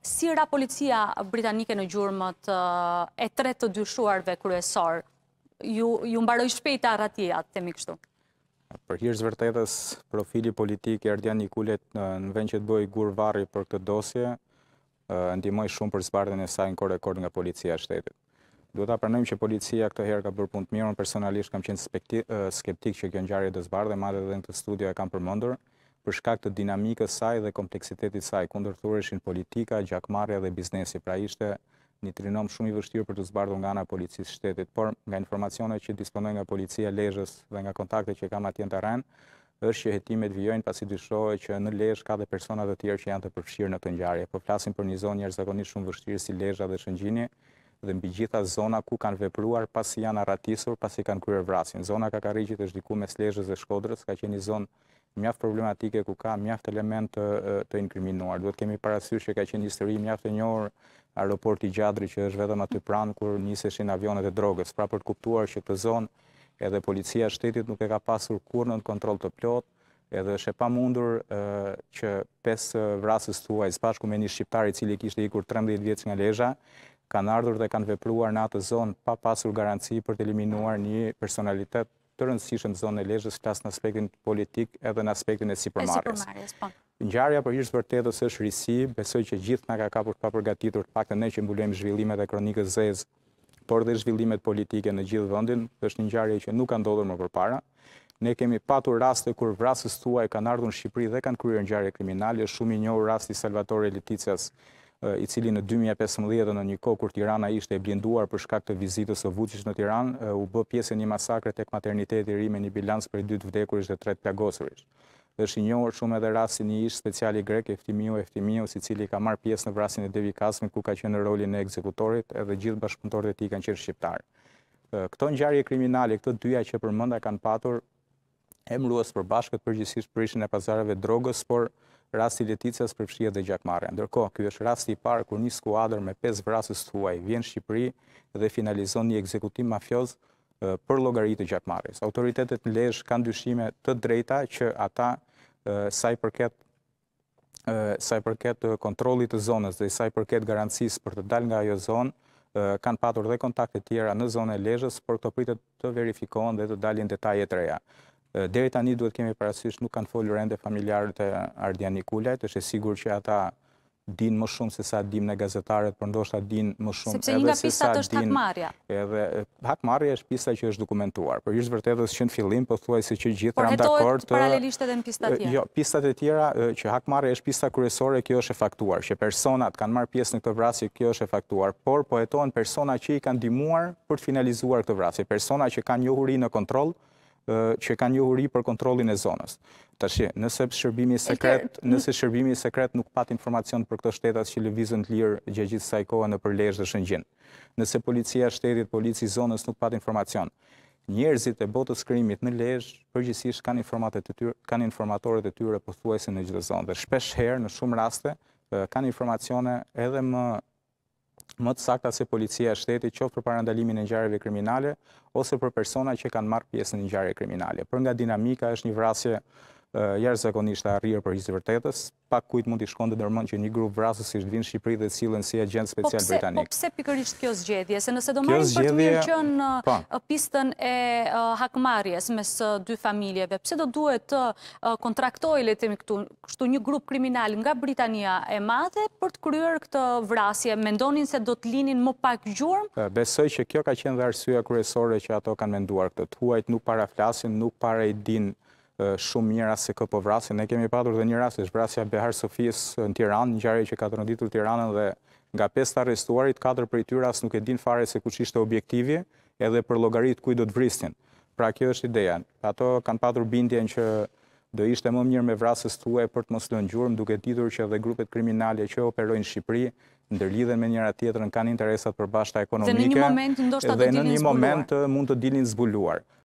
Si ra policia britanike në gjurëmët e tre të dyshuarve kryesor? Ju mbaroj shpejt e arratia, të temi kështu. Për hirës vërtetës, profili politik e ardhja një në vend që të bëjë gurë varri për këtë dosje, ndimoj shumë për zbardhën e sajnë kore kore nga policia e shtetit. Do të apërnëm që policia këtë herë ka bërë punt mirë, në personalisht kam qenë skeptik që kjo gjëngjarje dë zbardhe, madhe dhe në të studio e kam përmëndur, për shkak të dinamikës saj dhe kompleksitetit saj, kundër thureshin politika, gjakmarja dhe biznesi. Pra ishte një trinom shumë i vështirë për të zbardu nga nga policisë shtetit, por nga informacione që disponojnë nga policia lejës dhe nga kontakte që kam atjen të rrenë, është që jetimet vjojnë pasi dyshojë që në lejsh ka dhe personat dhe tjerë që janë të përfshirë në të njarje. Po flasim për një zonë njërë zakonisht shumë vështirë si lejsh dhe shëngjini dhe mbi gjitha zona ku kanë vepruar pasi janë aratisur, pasi kanë kryer vrasin. Zona ka karigjit është diku mes lejshës dhe shkodrës, ka që një zonë mjaft problematike ku ka mjaft element të, inkriminuar. Duhet kemi parasysh që ka qenë histori mjaft e njohur aeroporti Gjadri që është vetëm aty pranë kur niseshin avionet e drogës. Pra për të kuptuar që këtë zonë edhe policia e shtetit nuk e ka pasur kurrë në kontroll të plot, edhe është e pamundur e, që pes vrasës tuaj së bashku me një shqiptar i cili kishte ikur 13 vjetës nga Lezhë, kanë ardhur dhe kanë vepruar në atë zonë pa pasur garanci për të eliminuar një personalitet të rëndësishëm zonë e lejës klas në aspektin politik edhe në aspektin e sipërmarjes. Po. Njarja për ishtë vërtetës është risi, besoj që gjithë nga ka kapur pa përgatitur të pak të ne që mbulem zhvillimet e kronikës zezë, por dhe zhvillimet politike në gjithë vëndin, është njarja që nuk kanë dodur më para. Ne kemi patur raste kur vrasës tuaj kanë ardhur në Shqipëri dhe kanë kryer ngjarje kriminale, shumë i njohur rasti Salvatore Leticias i cili në 2015 në një kohë kur Tirana ishte e blinduar për shkak të vizitës së Vučić në Tiranë, u bë pjesë një masakre tek materniteti i ri me një bilanc për dy të vdekurish dhe tre të plagosurish. Dhe është i njohur shumë edhe rasti një ish speciali grek Eftimiu Eftimiu, i si cili ka marr pjesë në vrasjen e Devi Kasmi ku ka qenë në rolin e ekzekutorit, edhe gjithë bashkëpunëtorët e tij kanë qenë shqiptar. Këto ngjarje kriminale, këto dyja që përmenda kanë patur emrues përbashkët përgjithsisht prishin e pazareve drogës, por rasti Leticës për dhe gjakmarja. Ndërko, kjo është rasti i parë kër një skuadrë me 5 vrasës të huaj, vjenë Shqipëri dhe finalizon një ekzekutim mafios për logaritë të gjakmarjes. Autoritetet në lezhë kanë dyshime të drejta që ata saj përket kontrolit të zonës dhe saj përket garancis për të dal nga ajo zonë, kanë patur dhe kontakte tjera në zone lezhës për të pritë të verifikohen dhe të dalin detajet reja. Deri tani duhet kemi parasysh nuk kanë folur ende familjarët e Ardian Kulajt, është e sigur që ata din më shumë se sa dim në gazetarët, për ndoshta din më shumë edhe se sa din... Sepse një nga pisat është hakmarja. Edhe hakmarja është pisa që është dokumentuar. Për gjithë vërtetës që në fillim, për po thuaj se që gjithë rëmë dakord... Por hetohet paralelisht edhe në pisat tjera. Jo, pisat e tjera, që hakmarja është pisa kryesore, kjo është e faktuar, që personat kanë marë pjesë në këtë vrasi, kjo është e faktuar, por po hetohen persona që i kanë dimuar për të finalizuar këtë vrasi, persona që kanë njohuri në kontrolë, që kanë njohuri për kontrolin e zonës. Tashë, shi, nëse shërbimi sekret, nëse shërbimi sekret nuk pat informacion për këto shtetat që vizën të lirë gjegjit sa i koha në përlejsh dhe shëngjin. Nëse policia shtetit, polici zonës nuk pat informacion, njerëzit e botës krimit në lejsh përgjësisht kanë informatorët e tyre për në gjithë zonë. Dhe shpesh herë në shumë raste kanë informacione edhe më më të sakta se policia shtetit qoftë për parandalimin e njareve kriminale ose për persona që kanë marrë pjesë në njare kriminale. Për nga dinamika është një vrasje jarë zakonisht a rrirë për hisë vërtetës, pak kujt mund të shkonde dërmon që një grupë vrasës ishtë vinë Shqipëri dhe cilën si agent po special po britanik. Po pse pikërisht kjo zgjedhje, se nëse do marim për të mirë që po. në pistën e hakmarjes mes dy familjeve, pse do duhet të kontraktoj, letemi këtu, kështu një grupë kriminal nga Britania e madhe për të kryer këtë vrasje, me ndonin se do të linin më pak gjurëm? Besoj që kjo ka qenë dhe arsua kërësore që ato kanë menduar këtë, huajt nuk para flasin, nuk para i din shumë një se këtë po vrasin. Ne kemi patur dhe një rasi, është vrasja Behar Sofis në Tiran, një gjarë që ka të nënditë Tiranën dhe nga 5 arrestuarit, 4 për i tyra nuk e din fare se ku që ishte objektivje edhe për logaritë ku do të vristin. Pra kjo është ideja. Ato kanë patur bindjen që do ishte më mirë me vrasës të për të mos të nëngjurëm, duke ditur që dhe grupet kriminale që operojnë Shqipëri, ndërlidhen me njëra tjetërën, kanë interesat për bashta ekonomike, dhe në një moment mund të dilin zbuluar.